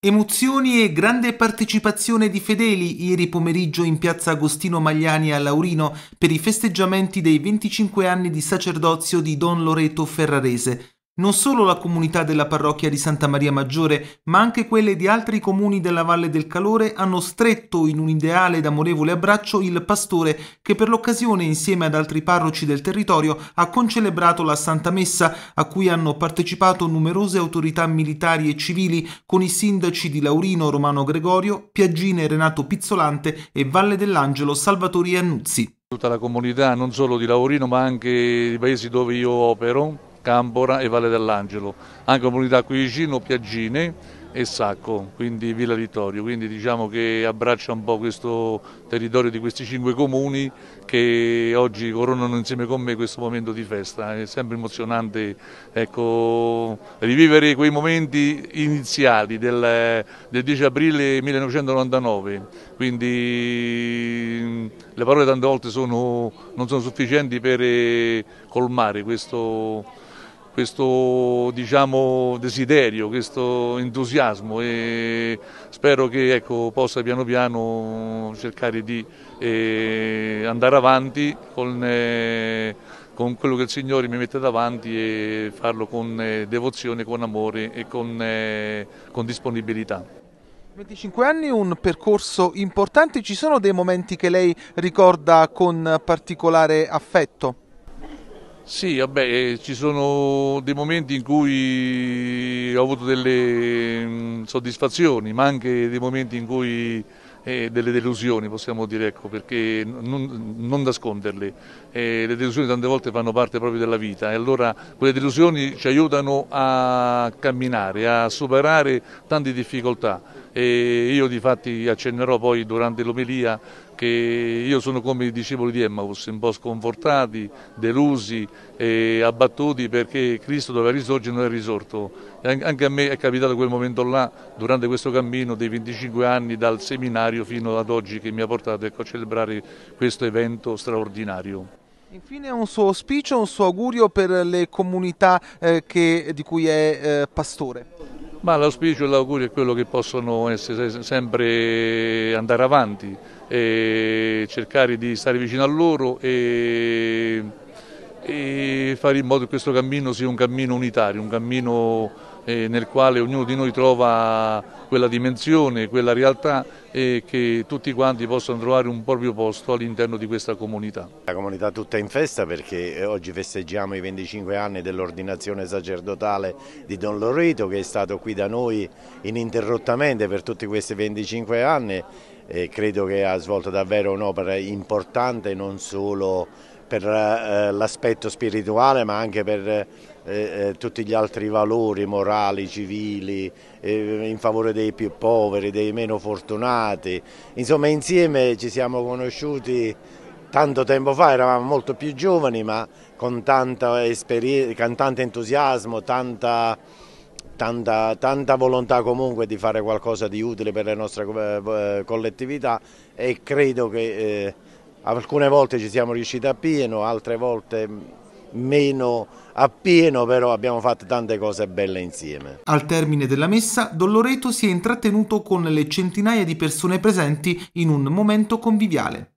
Emozioni e grande partecipazione di fedeli ieri pomeriggio in piazza Agostino Magliani a Laurino per i festeggiamenti dei 25 anni di sacerdozio di Don Loreto Ferrarese non solo la comunità della parrocchia di Santa Maria Maggiore, ma anche quelle di altri comuni della Valle del Calore hanno stretto in un ideale ed amorevole abbraccio il pastore che per l'occasione insieme ad altri parroci del territorio ha concelebrato la Santa Messa a cui hanno partecipato numerose autorità militari e civili con i sindaci di Laurino Romano Gregorio, Piaggine Renato Pizzolante e Valle dell'Angelo Salvatori Annuzzi. Tutta la comunità non solo di Laurino ma anche dei paesi dove io opero Cambora e Valle dell'Angelo, anche comunità qui vicino, Piaggine e Sacco, quindi Villa Vittorio, quindi diciamo che abbraccia un po' questo territorio di questi cinque comuni che oggi coronano insieme con me questo momento di festa, è sempre emozionante ecco, rivivere quei momenti iniziali del, del 10 aprile 1999, quindi le parole tante volte sono, non sono sufficienti per eh, colmare questo questo diciamo, desiderio, questo entusiasmo e spero che ecco, possa piano piano cercare di eh, andare avanti con, eh, con, quello che il Signore mi mette davanti e farlo con eh, devozione, con amore e con, eh, con disponibilità. 25 anni, un percorso importante, ci sono dei momenti che lei ricorda con particolare affetto? Sì, vabbè, eh, ci sono dei momenti in cui ho avuto delle mm, soddisfazioni, ma anche dei momenti in cui eh, delle delusioni, possiamo dire, ecco, perché non, non nasconderle. Eh, le delusioni tante volte fanno parte proprio della vita e allora quelle delusioni ci aiutano a camminare, a superare tante difficoltà e io di fatti accennerò poi durante l'omelia che io sono come i discepoli di Emmaus, un po' sconfortati, delusi e abbattuti perché Cristo doveva risorgere e non è risorto. Anche a me è capitato quel momento là, durante questo cammino dei 25 anni dal seminario fino ad oggi che mi ha portato ecco, a celebrare questo evento straordinario. Infine un suo auspicio, un suo augurio per le comunità eh, che, di cui è eh, pastore. Ma l'auspicio e l'augurio è quello che possono essere sempre andare avanti, cercare di stare vicino a loro e e fare in modo che questo cammino sia un cammino unitario, un cammino eh, nel quale ognuno di noi trova quella dimensione, quella realtà e che tutti quanti possano trovare un proprio posto all'interno di questa comunità. La comunità tutta in festa perché eh, oggi festeggiamo i 25 anni dell'ordinazione sacerdotale di Don Loreto che è stato qui da noi ininterrottamente per tutti questi 25 anni e credo che ha svolto davvero un'opera importante non solo per eh, l'aspetto spirituale ma anche per eh, eh, tutti gli altri valori morali, civili, in favore dei più poveri, dei meno fortunati. Insomma insieme ci siamo conosciuti tanto tempo fa, eravamo molto più giovani ma con, tanta con tanto entusiasmo, tanta, tanta, tanta, volontà comunque di fare qualcosa di utile per la nostra collettività e credo che... Alcune volte ci siamo riusciti a pieno, altre volte meno a pieno, però abbiamo fatto tante cose belle insieme. Al termine della messa, Dolloreto si è intrattenuto con le centinaia di persone presenti in un momento conviviale.